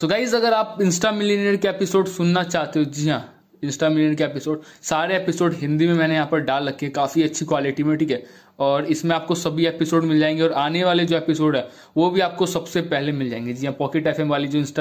तो गाइज अगर आप इंस्टा मिलीनियर के एपिसोड सुनना चाहते हो जी हाँ इंस्टा मिलीनियर के एपिसोड सारे एपिसोड हिंदी में मैंने यहाँ पर डाल रखे हैं काफ़ी अच्छी क्वालिटी में ठीक है और इसमें आपको सभी एपिसोड मिल जाएंगे और आने वाले जो एपिसोड है वो भी आपको सबसे पहले मिल जाएंगे जी हाँ पॉकेट एफ वाली जो इंस्टा